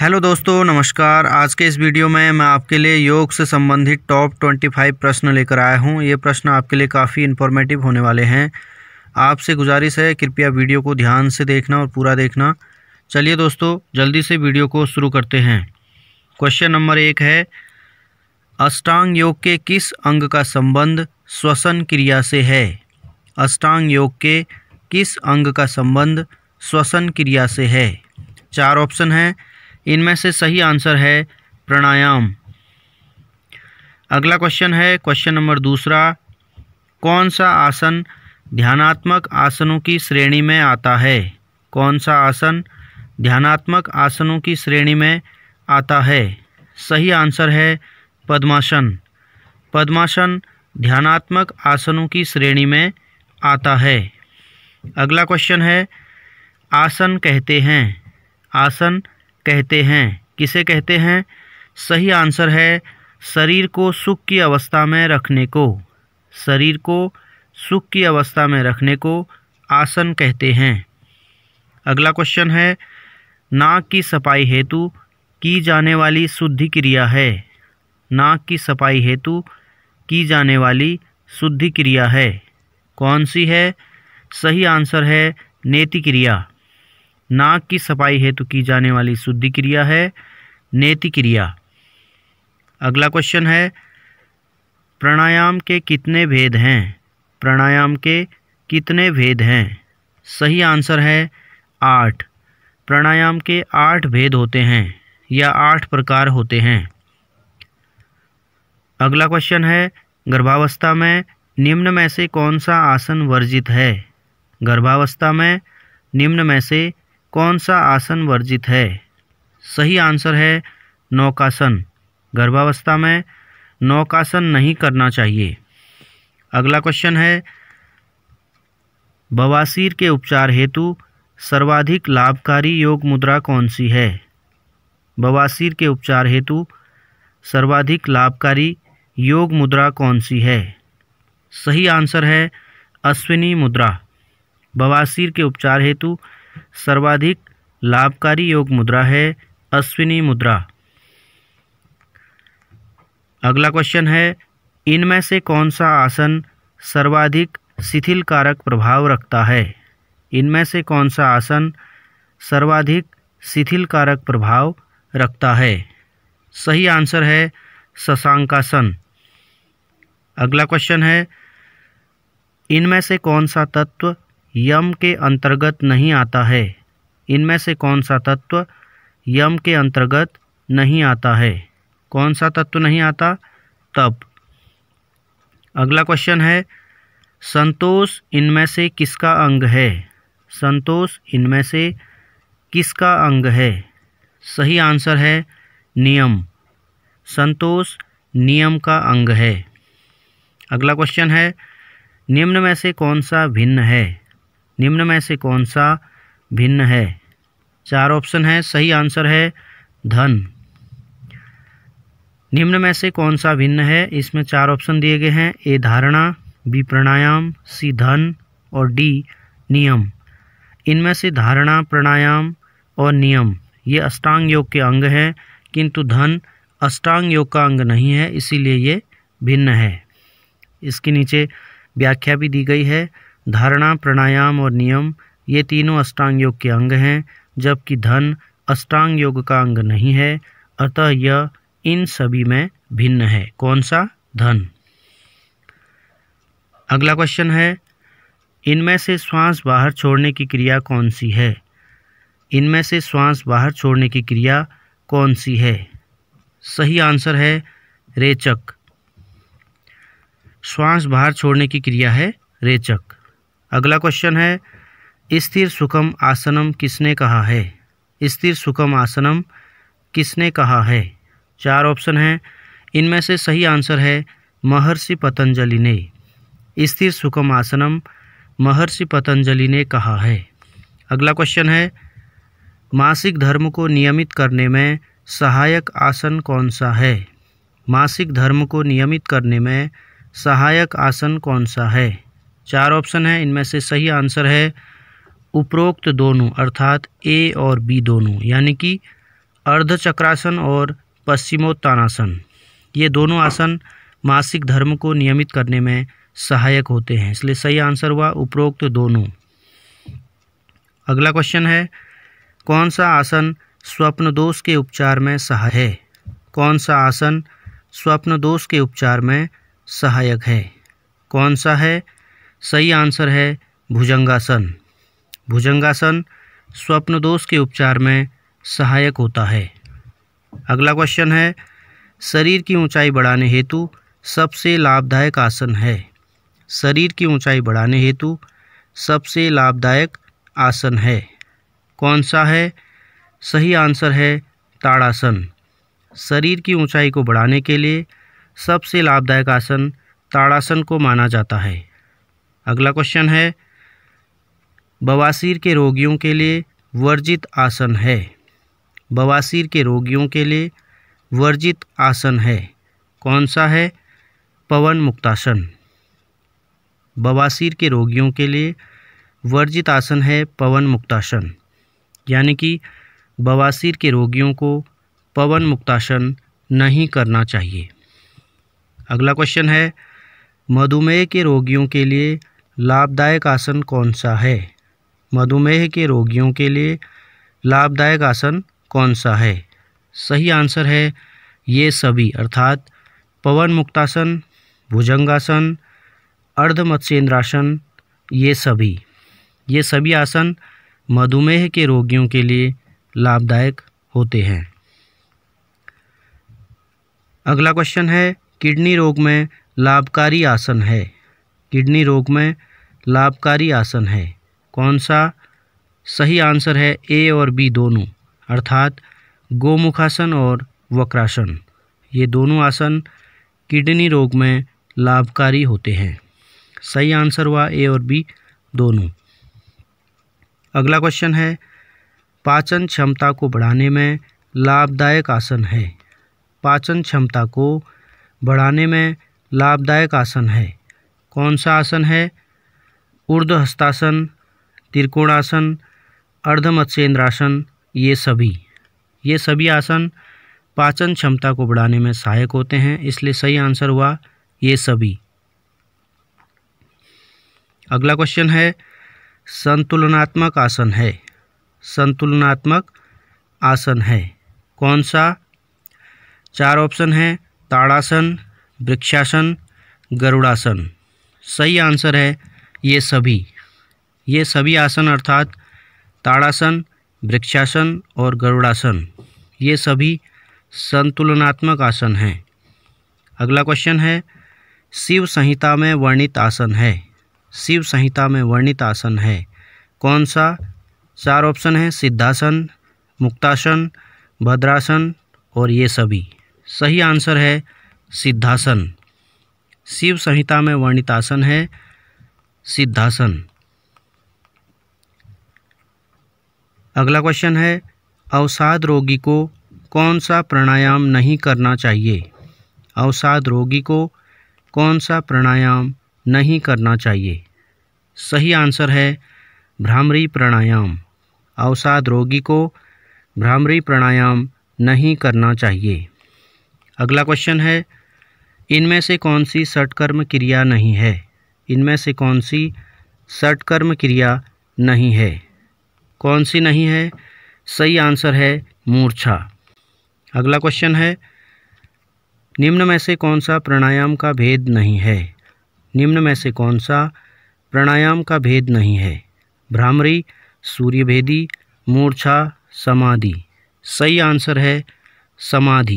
hello दोस्तों नमस्कार आज के इस वीडियो में मैं आपके लिए योग से संबंधित टॉप ट्वेंटी फाइव प्रश्न लेकर आया हूं ये प्रश्न आपके लिए काफ़ी इन्फॉर्मेटिव होने वाले हैं आपसे गुजारिश है कृपया वीडियो को ध्यान से देखना और पूरा देखना चलिए दोस्तों जल्दी से वीडियो को शुरू करते हैं क्वेश्चन नंबर एक है अष्टांग योग के किस अंग का संबंध श्वसन क्रिया से है अष्टांग योग के किस अंग का संबंध श्वसन क्रिया से है चार ऑप्शन हैं इनमें से सही आंसर है प्राणायाम अगला क्वेश्चन है क्वेश्चन नंबर दूसरा कौन सा आसन ध्यानात्मक आसनों की श्रेणी में आता है कौन सा आसन ध्यानात्मक आसनों की श्रेणी में आता है सही आंसर है पद्मासन पद्मासन ध्यानात्मक आसनों की श्रेणी में आता है अगला क्वेश्चन है आसन कहते हैं आसन कहते हैं किसे कहते हैं सही आंसर है शरीर को सुख की अवस्था में रखने को शरीर को सुख की अवस्था में रखने को आसन कहते हैं अगला क्वेश्चन है नाक की सफाई हेतु की जाने वाली शुद्धि क्रिया है नाक की सफाई हेतु की जाने वाली शुद्धि क्रिया है कौन सी है सही आंसर है नेति क्रिया नाक की सफाई हेतु की जाने वाली शुद्धि क्रिया है नेति क्रिया अगला क्वेश्चन है प्राणायाम के कितने भेद हैं प्राणायाम के कितने भेद हैं सही आंसर है आठ प्राणायाम के आठ भेद होते हैं या आठ प्रकार होते हैं अगला क्वेश्चन है गर्भावस्था में निम्न में से कौन सा आसन वर्जित है गर्भावस्था में निम्न में से कौन सा आसन वर्जित है सही आंसर है नौकासन गर्भावस्था में नौकासन नहीं करना चाहिए अगला क्वेश्चन है बवासीर के उपचार हेतु सर्वाधिक लाभकारी योग मुद्रा कौन सी है बवासीर के उपचार हेतु सर्वाधिक लाभकारी योग मुद्रा कौन सी है सही आंसर है अश्विनी मुद्रा बवासीर के उपचार हेतु सर्वाधिक लाभकारी योग मुद्रा है अश्विनी मुद्रा अगला क्वेश्चन है इनमें से कौन सा आसन सर्वाधिक शिथिल कारक प्रभाव रखता है इनमें से कौन सा आसन सर्वाधिक शिथिल कारक प्रभाव रखता है सही आंसर है शशांकासन अगला क्वेश्चन है इनमें से कौन सा तत्व यम के अंतर्गत नहीं आता है इनमें से कौन सा तत्व यम के अंतर्गत नहीं आता है कौन सा तत्व नहीं आता तप अगला क्वेश्चन है संतोष इनमें से किसका अंग है संतोष इनमें से किसका अंग है सही आंसर है नियम संतोष नियम का अंग है अगला क्वेश्चन है निम्न में से कौन सा भिन्न है निम्न में से कौन सा भिन्न है चार ऑप्शन है सही आंसर है धन निम्न में से कौन सा भिन्न है इसमें चार ऑप्शन दिए गए हैं ए धारणा बी प्राणायाम सी धन और डी नियम इनमें से धारणा प्राणायाम और नियम ये अष्टांग योग के अंग हैं किंतु धन अष्टांग योग का अंग नहीं है इसीलिए ये भिन्न है इसके नीचे व्याख्या भी दी गई है धारणा प्राणायाम और नियम ये तीनों अष्टांग योग के अंग हैं जबकि धन अष्टांग योग का अंग नहीं है अतः यह इन सभी में भिन्न है कौन सा धन अगला क्वेश्चन है इनमें से श्वास बाहर छोड़ने की क्रिया कौन सी है इनमें से श्वास बाहर छोड़ने की क्रिया कौन सी है सही आंसर है रेचक श्वास बाहर छोड़ने की क्रिया है रेचक अगला क्वेश्चन है स्थिर सुखम आसनम किसने कहा है स्थिर सुखम आसनम किसने कहा है चार ऑप्शन हैं इनमें से सही आंसर है महर्षि पतंजलि ने स्थिर सुखम आसनम महर्षि पतंजलि ने कहा है अगला क्वेश्चन है मासिक धर्म को नियमित करने में सहायक आसन कौन सा है मासिक धर्म को नियमित करने में सहायक आसन कौन सा है चार ऑप्शन है इनमें से सही आंसर है उपरोक्त दोनों अर्थात ए और बी दोनों यानी कि अर्धचक्रासन और पश्चिमोत्तानासन ये दोनों आसन मासिक धर्म को नियमित करने में सहायक होते हैं इसलिए सही आंसर हुआ उपरोक्त दोनों अगला क्वेश्चन है कौन सा आसन स्वप्न दोष के उपचार में सहायक है कौन सा आसन स्वप्न दोष के उपचार में सहायक है कौन सा है सही आंसर है भुजंगासन भुजंगासन स्वप्न दोष के उपचार में सहायक होता है अगला क्वेश्चन है शरीर की ऊंचाई बढ़ाने हेतु सबसे लाभदायक आसन है शरीर की ऊंचाई बढ़ाने हेतु सबसे लाभदायक आसन है कौन सा है सही आंसर है ताड़ासन शरीर की ऊंचाई को बढ़ाने के लिए सबसे लाभदायक आसन ताड़ासन को माना जाता है अगला क्वेश्चन है बवासीर के रोगियों के लिए वर्जित आसन है बवासीर के रोगियों के लिए वर्जित आसन है कौन सा है पवन मुक्तासन बवासीर के रोगियों के लिए वर्जित आसन है पवन मुक्तासन यानी कि बवासीर के रोगियों को पवन मुक्तासन नहीं करना चाहिए अगला क्वेश्चन है मधुमेह के रोगियों के लिए लाभदायक आसन कौन सा है मधुमेह के रोगियों के लिए लाभदायक आसन कौन सा है सही आंसर है ये सभी अर्थात पवन मुक्तासन भुजंगासन अर्ध ये सभी ये सभी आसन मधुमेह के रोगियों के लिए लाभदायक होते हैं अगला क्वेश्चन है किडनी रोग में लाभकारी आसन है किडनी रोग में लाभकारी आसन है कौन सा सही आंसर है ए और बी दोनों अर्थात गोमुखासन और वक्रासन ये दोनों आसन किडनी रोग में लाभकारी होते हैं सही आंसर हुआ ए और बी दोनों अगला क्वेश्चन है पाचन क्षमता को बढ़ाने में लाभदायक आसन है पाचन क्षमता को बढ़ाने में लाभदायक आसन है कौन सा आसन है ऊर्ध हस्तासन त्रिकोणासन अर्धमत्स्येंद्रासन ये सभी ये सभी आसन पाचन क्षमता को बढ़ाने में सहायक होते हैं इसलिए सही आंसर हुआ ये सभी अगला क्वेश्चन है संतुलनात्मक आसन है संतुलनात्मक आसन है कौन सा चार ऑप्शन है ताड़ासन वृक्षासन गरुड़ासन सही आंसर है ये सभी ये सभी आसन अर्थात ताड़ासन वृक्षासन और गरुड़ासन ये सभी संतुलनात्मक आसन हैं अगला क्वेश्चन है शिव संहिता में वर्णित आसन है शिव संहिता में वर्णित आसन है कौन सा चार ऑप्शन है सिद्धासन मुक्तासन भद्रासन और ये सभी सही आंसर है सिद्धासन शिव संहिता में वर्णित आसन है सिद्धासन अगला क्वेश्चन है अवसाद रोगी को कौन सा प्राणायाम नहीं करना चाहिए अवसाद रोगी को कौन सा प्राणायाम नहीं करना चाहिए सही आंसर है भ्रामरी प्राणायाम अवसाद रोगी को भ्रामरी प्राणायाम नहीं करना चाहिए अगला क्वेश्चन है इनमें से कौन सी सटकर्म क्रिया नहीं है इनमें से कौन सी सटकर्म क्रिया नहीं है कौन सी नहीं है सही आंसर है मूर्छा अगला क्वेश्चन है निम्न में से कौन सा प्राणायाम का भेद नहीं है निम्न में से कौन सा प्राणायाम का भेद नहीं है भ्रामरी सूर्यभेदी मूर्छा समाधि सही आंसर है समाधि